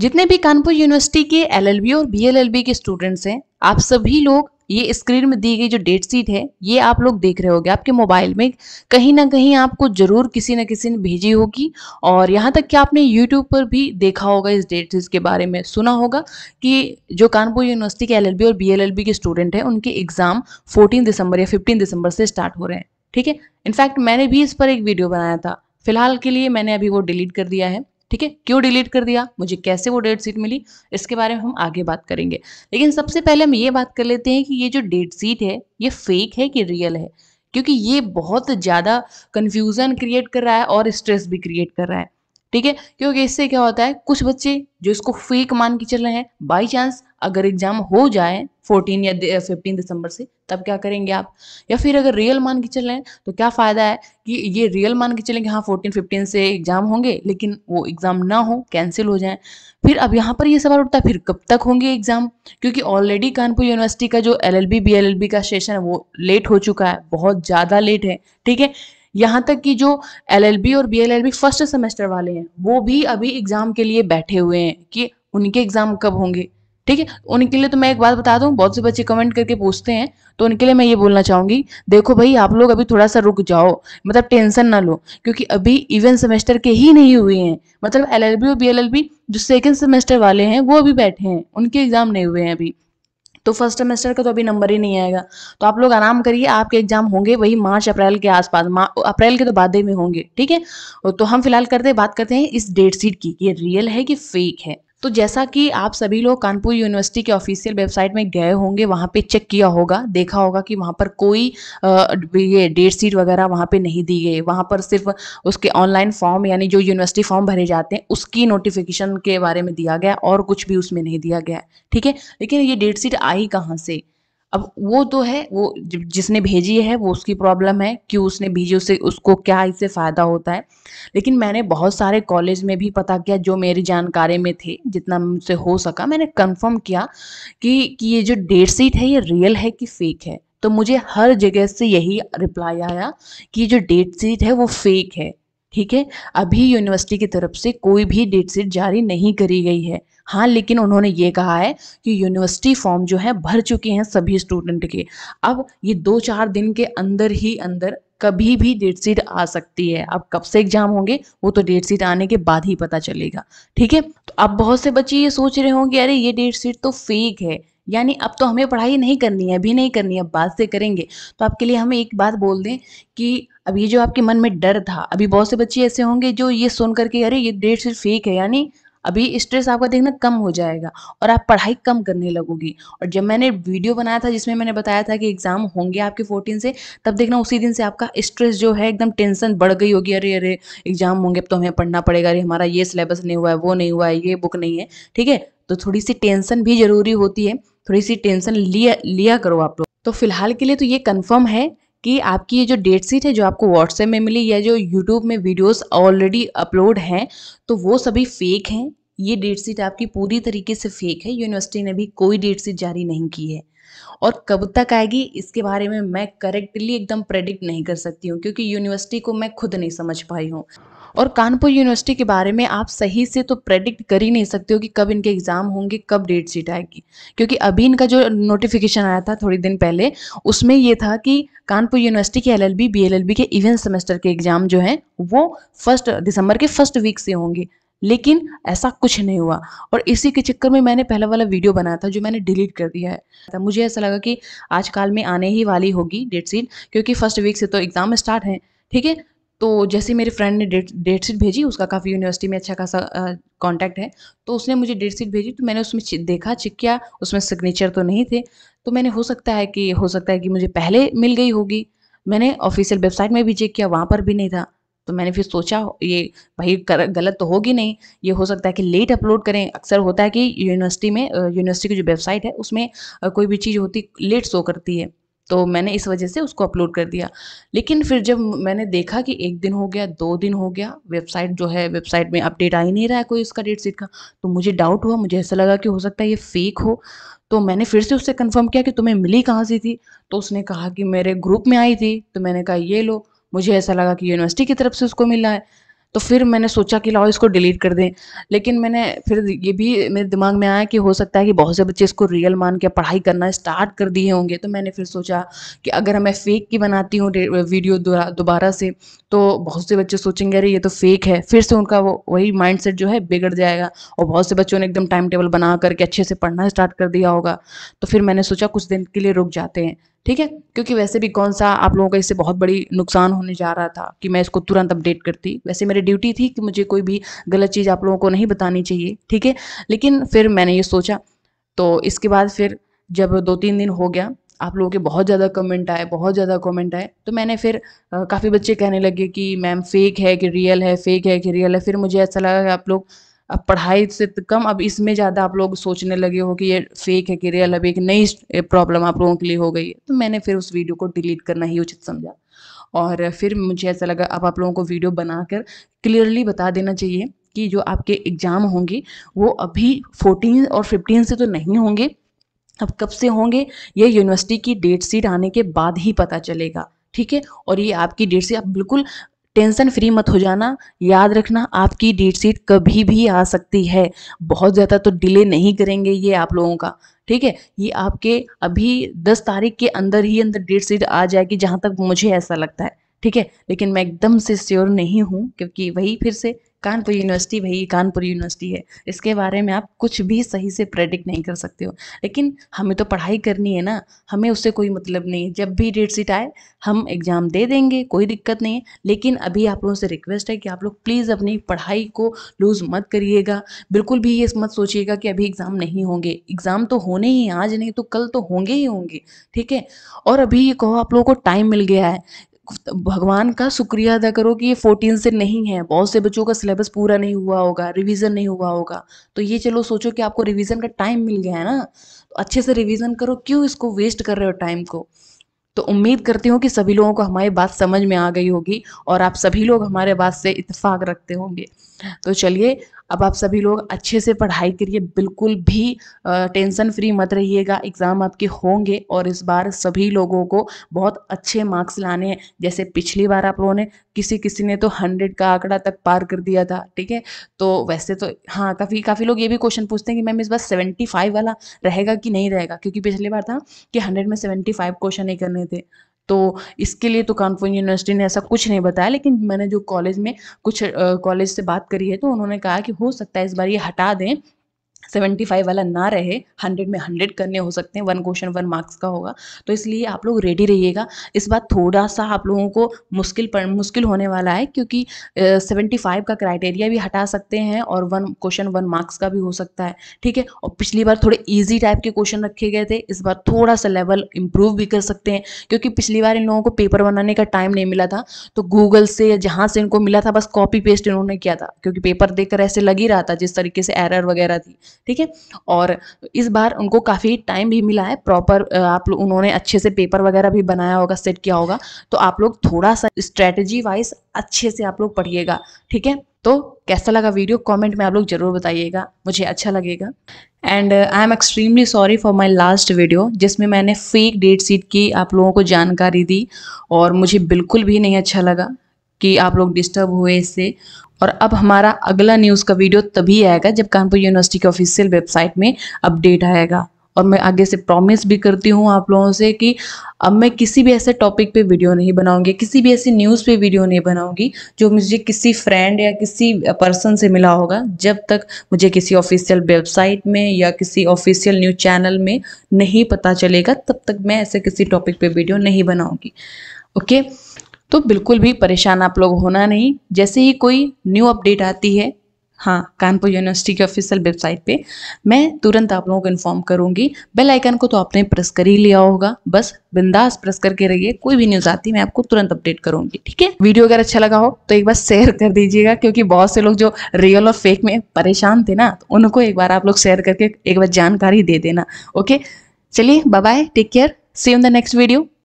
जितने भी कानपुर यूनिवर्सिटी के एलएलबी और बीएलएलबी के स्टूडेंट्स हैं आप सभी लोग ये स्क्रीन में दी गई जो डेट शीट है ये आप लोग देख रहे होंगे आपके मोबाइल में कहीं ना कहीं आपको जरूर किसी ना किसी ने भेजी होगी और यहाँ तक कि आपने यूट्यूब पर भी देखा होगा इस डेट शीट के बारे में सुना होगा कि जो कानपुर यूनिवर्सिटी के एलएलबी और बीएलएलबी के स्टूडेंट हैं उनके एग्ज़ाम 14 दिसंबर या 15 दिसंबर से स्टार्ट हो रहे हैं ठीक है इनफैक्ट मैंने भी इस पर एक वीडियो बनाया था फिलहाल के लिए मैंने अभी वो डिलीट कर दिया है ठीक है क्यों डिलीट कर दिया मुझे कैसे वो डेट सीट मिली इसके बारे में हम आगे बात करेंगे लेकिन सबसे पहले हम ये बात कर लेते हैं कि ये जो डेट सीट है ये फेक है कि रियल है क्योंकि ये बहुत ज़्यादा कन्फ्यूज़न क्रिएट कर रहा है और स्ट्रेस भी क्रिएट कर रहा है ठीक है क्योंकि इससे क्या होता है कुछ बच्चे जो इसको फेक मान के चल रहे हैं बाई चांस अगर एग्जाम हो जाए 14 या फिफ्टीन दिसंबर से तब क्या करेंगे आप या फिर अगर रियल मान के चल रहे हैं तो क्या फ़ायदा है कि ये रियल मान के चलेंगे हाँ 14 15 से एग्ज़ाम होंगे लेकिन वो एग्ज़ाम ना हो कैंसिल हो जाए फिर अब यहाँ पर ये सवाल उठता है फिर कब तक होंगे एग्ज़ाम क्योंकि ऑलरेडी कानपुर यूनिवर्सिटी का जो एल एल बी का सेशन है वो लेट हो चुका है बहुत ज़्यादा लेट है ठीक है यहाँ तक कि जो एलएलबी और बीएलएलबी फर्स्ट सेमेस्टर वाले हैं वो भी अभी एग्जाम के लिए बैठे हुए हैं कि उनके एग्जाम कब होंगे ठीक है उनके लिए तो मैं एक बात बता दूं बहुत से बच्चे कमेंट करके पूछते हैं तो उनके लिए मैं ये बोलना चाहूंगी देखो भाई आप लोग अभी थोड़ा सा रुक जाओ मतलब टेंशन ना लो क्योंकि अभी इवन सेमेस्टर के ही नहीं हुए हैं मतलब एलएलबी और बीएलएलबी जो सेकंड सेमेस्टर वाले हैं वो अभी बैठे हैं उनके एग्जाम नहीं हुए हैं अभी तो फर्स्ट सेमेस्टर का तो अभी नंबर ही नहीं आएगा तो आप लोग आराम करिए आपके एग्जाम होंगे वही मार्च अप्रैल के आसपास अप्रैल के तो बाद में होंगे ठीक है तो हम फिलहाल करते बात करते हैं इस डेट शीट की ये रियल है कि फेक है तो जैसा कि आप सभी लोग कानपुर यूनिवर्सिटी के ऑफिशियल वेबसाइट में गए होंगे वहाँ पे चेक किया होगा देखा होगा कि वहाँ पर कोई ये डेट शीट वगैरह वहाँ पे नहीं दी गई वहाँ पर सिर्फ उसके ऑनलाइन फॉर्म यानी जो यूनिवर्सिटी फॉर्म भरे जाते हैं उसकी नोटिफिकेशन के बारे में दिया गया और कुछ भी उसमें नहीं दिया गया ठीक है लेकिन ये डेट शीट आई कहाँ से अब वो तो है वो जिसने भेजी है वो उसकी प्रॉब्लम है कि उसने भेजी उसे उसको क्या इससे फ़ायदा होता है लेकिन मैंने बहुत सारे कॉलेज में भी पता किया जो मेरी जानकारी में थे जितना मुझसे हो सका मैंने कंफर्म किया कि, कि ये जो डेट सीट है ये रियल है कि फेक है तो मुझे हर जगह से यही रिप्लाई आया कि जो डेट शीट है वो फेक है ठीक है अभी यूनिवर्सिटी की तरफ से कोई भी डेट शीट जारी नहीं करी गई है हाँ लेकिन उन्होंने ये कहा है कि यूनिवर्सिटी फॉर्म जो है भर चुके हैं सभी स्टूडेंट के अब ये दो चार दिन के अंदर ही अंदर कभी भी डेट शीट आ सकती है अब कब से एग्जाम होंगे वो तो डेट शीट आने के बाद ही पता चलेगा ठीक है तो अब बहुत से बच्चे ये सोच रहे होंगे अरे ये डेट शीट तो फेक है यानी अब तो हमें पढ़ाई नहीं करनी है अभी नहीं करनी है बाद से करेंगे तो आपके लिए हमें एक बात बोल दें कि अब ये जो आपके मन में डर था अभी बहुत से बच्चे ऐसे होंगे जो ये सुन करके अरे ये डेट शीट फेक है यानी अभी स्ट्रेस आपका देखना कम हो जाएगा और आप पढ़ाई कम करने लगोगी और जब मैंने वीडियो बनाया था जिसमें मैंने बताया था कि एग्ज़ाम होंगे आपके फोर्टीन से तब देखना उसी दिन से आपका स्ट्रेस जो है एकदम टेंशन बढ़ गई होगी अरे अरे एग्ज़ाम होंगे अब तो हमें पढ़ना पड़ेगा अरे हमारा ये सिलेबस नहीं हुआ है वो नहीं हुआ है ये बुक नहीं है ठीक है तो थोड़ी सी टेंशन भी ज़रूरी होती है थोड़ी सी टेंशन लिया लिया करो आप लोग तो फिलहाल के लिए तो ये कंफर्म है कि आपकी ये जो डेट शीट है जो आपको व्हाट्सएप में मिली या जो यूट्यूब में वीडियोस ऑलरेडी अपलोड हैं तो वो सभी फेक हैं ये डेट शीट आपकी पूरी तरीके से फेक है यूनिवर्सिटी ने भी कोई डेट शीट जारी नहीं की है और कब तक आएगी इसके बारे में मैं करेक्टली एकदम प्रेडिक्ट नहीं कर सकती हूँ क्योंकि यूनिवर्सिटी को मैं खुद नहीं समझ पाई हूँ और कानपुर यूनिवर्सिटी के बारे में आप सही से तो प्रेडिक्ट कर ही नहीं सकते हो कि कब इनके एग्ज़ाम होंगे कब डेट शीट आएगी क्योंकि अभी इनका जो नोटिफिकेशन आया था थोड़ी दिन पहले उसमें ये था कि कानपुर यूनिवर्सिटी के एलएलबी बीएलएलबी के इवेंट सेमेस्टर के एग्ज़ाम जो हैं वो फर्स्ट दिसंबर के फर्स्ट वीक से होंगे लेकिन ऐसा कुछ नहीं हुआ और इसी के चक्कर में मैंने पहला वाला वीडियो बनाया था जो मैंने डिलीट कर दिया है मुझे ऐसा लगा कि आज काल में आने ही वाली होगी डेट सीट क्योंकि फर्स्ट वीक से तो एग्ज़ाम स्टार्ट है ठीक है तो जैसे मेरे फ्रेंड ने डेट डेट शीट भेजी उसका काफ़ी यूनिवर्सिटी में अच्छा खासा कॉन्टैक्ट है तो उसने मुझे डेट शीट भेजी तो मैंने उसमें देखा चेक किया उसमें सिग्नेचर तो नहीं थे तो मैंने हो सकता है कि हो सकता है कि मुझे पहले मिल गई होगी मैंने ऑफिशियल वेबसाइट में भी चेक किया वहाँ पर भी नहीं था तो मैंने फिर सोचा ये भाई कर, गलत तो होगी नहीं ये हो सकता है कि लेट अपलोड करें अक्सर होता है कि यूनिवर्सिटी में यूनिवर्सिटी की जो वेबसाइट है उसमें कोई भी चीज़ होती लेट शो करती है तो मैंने इस वजह से उसको अपलोड कर दिया लेकिन फिर जब मैंने देखा कि एक दिन हो गया दो दिन हो गया वेबसाइट जो है वेबसाइट में अपडेट आ ही नहीं रहा है कोई उसका डेट सीट का तो मुझे डाउट हुआ मुझे ऐसा लगा कि हो सकता है ये फेक हो तो मैंने फिर से उससे कंफर्म किया कि तुम्हें मिली कहाँ से थी तो उसने कहा कि मेरे ग्रुप में आई थी तो मैंने कहा ये लो मुझे ऐसा लगा कि यूनिवर्सिटी की तरफ से उसको मिला है तो फिर मैंने सोचा कि लाओ इसको डिलीट कर दें लेकिन मैंने फिर ये भी मेरे दिमाग में आया कि हो सकता है कि बहुत से बच्चे इसको रियल मान के पढ़ाई करना स्टार्ट कर दिए होंगे तो मैंने फिर सोचा कि अगर मैं फ़ेक की बनाती हूँ वीडियो दोबारा से तो बहुत से बच्चे सोचेंगे अरे ये तो फेक है फिर से उनका वो वही माइंड जो है बिगड़ जाएगा और बहुत से बच्चों ने एकदम टाइम टेबल बना करके अच्छे से पढ़ना स्टार्ट कर दिया होगा तो फिर मैंने सोचा कुछ दिन के लिए रुक जाते हैं ठीक है क्योंकि वैसे भी कौन सा आप लोगों का इससे बहुत बड़ी नुकसान होने जा रहा था कि मैं इसको तुरंत अपडेट करती वैसे मेरी ड्यूटी थी कि मुझे कोई भी गलत चीज़ आप लोगों को नहीं बतानी चाहिए ठीक है लेकिन फिर मैंने ये सोचा तो इसके बाद फिर जब दो तीन दिन हो गया आप लोगों के बहुत ज़्यादा कमेंट आए बहुत ज़्यादा कमेंट आए तो मैंने फिर काफ़ी बच्चे कहने लगे कि मैम फेक है कि रियल है फेक है कि रियल है फिर मुझे ऐसा लगा कि आप लोग अब पढ़ाई से तो कम अब इसमें ज़्यादा आप लोग सोचने लगे हो कि ये फेक है कि रियल अब एक नई प्रॉब्लम आप लोगों के लिए हो गई है तो मैंने फिर उस वीडियो को डिलीट करना ही उचित समझा और फिर मुझे ऐसा लगा अब आप लोगों को वीडियो बनाकर क्लियरली बता देना चाहिए कि जो आपके एग्ज़ाम होंगे वो अभी फोर्टीन और फिफ्टीन से तो नहीं होंगे अब कब से होंगे ये यूनिवर्सिटी की डेट शीट आने के बाद ही पता चलेगा ठीक है और ये आपकी डेट से आप बिल्कुल टेंशन फ्री मत हो जाना याद रखना आपकी डेट शीट कभी भी आ सकती है बहुत ज़्यादा तो डिले नहीं करेंगे ये आप लोगों का ठीक है ये आपके अभी दस तारीख के अंदर ही अंदर डेट शीट आ जाएगी जहाँ तक मुझे ऐसा लगता है ठीक है लेकिन मैं एकदम से श्योर नहीं हूँ क्योंकि वही फिर से कानपुर यूनिवर्सिटी भाई कानपुर यूनिवर्सिटी है इसके बारे में आप कुछ भी सही से प्रेडिक्ट नहीं कर सकते हो लेकिन हमें तो पढ़ाई करनी है ना हमें उससे कोई मतलब नहीं है जब भी डेट सीट आए हम एग्ज़ाम दे देंगे कोई दिक्कत नहीं है लेकिन अभी आप लोगों से रिक्वेस्ट है कि आप लोग प्लीज़ अपनी पढ़ाई को लूज़ मत करिएगा बिल्कुल भी ये मत सोचिएगा कि अभी एग्ज़ाम नहीं होंगे एग्ज़ाम तो होने ही आज नहीं तो कल तो होंगे ही होंगे ठीक है और अभी ये कहो आप लोगों को टाइम मिल गया है भगवान का शुक्रिया अदा करो कि ये फोर्टीन से नहीं है बहुत से बच्चों का सिलेबस पूरा नहीं हुआ होगा रिवीजन नहीं हुआ होगा तो ये चलो सोचो कि आपको रिवीजन का टाइम मिल गया है ना तो अच्छे से रिवीजन करो क्यों इसको वेस्ट कर रहे हो टाइम को तो उम्मीद करती हूँ कि सभी लोगों को हमारी बात समझ में आ गई होगी और आप सभी लोग हमारे बात से इतफाक रखते होंगे तो चलिए अब आप सभी लोग अच्छे से पढ़ाई के लिए बिल्कुल भी टेंशन फ्री मत रहिएगा एग्ज़ाम आपके होंगे और इस बार सभी लोगों को बहुत अच्छे मार्क्स लाने हैं जैसे पिछली बार आप लोगों ने किसी किसी ने तो हंड्रेड का आंकड़ा तक पार कर दिया था ठीक है तो वैसे तो हाँ काफ़ी काफ़ी लोग ये भी क्वेश्चन पूछते हैं कि मैम इस बार सेवेंटी फाइव वाला रहेगा कि नहीं रहेगा क्योंकि पिछली बार था कि हंड्रेड में सेवेंटी फाइव क्वेश्चन ही करने थे तो इसके लिए तो कानपुर यूनिवर्सिटी ने ऐसा कुछ नहीं बताया लेकिन मैंने जो कॉलेज में कुछ कॉलेज से बात करी है तो उन्होंने कहा कि हो सकता है इस बार ये हटा दें सेवेंटी फाइव वाला ना रहे हंड्रेड में हंड्रेड करने हो सकते हैं वन क्वेश्चन वन मार्क्स का होगा तो इसलिए आप लोग रेडी रहिएगा इस बार थोड़ा सा आप लोगों को मुश्किल पड़ मुश्किल होने वाला है क्योंकि सेवेंटी फाइव का क्राइटेरिया भी हटा सकते हैं और वन क्वेश्चन वन मार्क्स का भी हो सकता है ठीक है और पिछली बार थोड़े ईजी टाइप के क्वेश्चन रखे गए थे इस बार थोड़ा सा लेवल इम्प्रूव भी कर सकते हैं क्योंकि पिछली बार इन लोगों को पेपर बनाने का टाइम नहीं मिला था तो गूगल से या जहाँ से इनको मिला था बस कॉपी पेस्ट इन्होंने किया था क्योंकि पेपर देख ऐसे लग ही रहा था जिस तरीके से एरर वगैरह थी ठीक है और इस बार उनको काफ़ी टाइम भी मिला है प्रॉपर आप लोग उन्होंने अच्छे से पेपर वगैरह भी बनाया होगा सेट किया होगा तो आप लोग थोड़ा सा स्ट्रेटजी वाइज अच्छे से आप लोग पढ़िएगा ठीक है तो कैसा लगा वीडियो कमेंट में आप लोग जरूर बताइएगा मुझे अच्छा लगेगा and I am extremely sorry for my last video जिसमें मैंने फेक डेट सीट की आप लोगों को जानकारी दी और मुझे बिल्कुल भी नहीं अच्छा लगा कि आप लोग डिस्टर्ब हुए इससे और अब हमारा अगला न्यूज़ का वीडियो तभी आएगा जब कानपुर यूनिवर्सिटी की ऑफिशियल वेबसाइट में अपडेट आएगा और मैं आगे से प्रॉमिस भी करती हूँ आप लोगों से कि अब मैं किसी भी ऐसे टॉपिक पे वीडियो नहीं बनाऊंगी किसी भी ऐसी न्यूज़ पे वीडियो नहीं बनाऊंगी जो मुझे किसी फ्रेंड या किसी पर्सन से मिला होगा जब तक मुझे किसी ऑफिशियल वेबसाइट में या किसी ऑफिशियल न्यूज़ चैनल में नहीं पता चलेगा तब तक मैं ऐसे किसी टॉपिक पर वीडियो नहीं बनाऊँगी ओके okay? तो बिल्कुल भी परेशान आप लोग होना नहीं जैसे ही कोई न्यू अपडेट आती है हाँ कानपुर यूनिवर्सिटी की ऑफिशियल वेबसाइट पे मैं तुरंत आप लोगों को इन्फॉर्म करूंगी बेल आइकन को तो आपने प्रेस कर ही लिया होगा बस बिंदास प्रेस करके रहिए कोई भी न्यूज़ आती है मैं आपको तुरंत अपडेट करूंगी ठीक है वीडियो अगर अच्छा लगा हो तो एक बार शेयर कर दीजिएगा क्योंकि बहुत से लोग जो रियल और फेक में परेशान थे ना तो उनको एक बार आप लोग शेयर करके एक बार जानकारी दे देना ओके चलिए bye take care see in the next video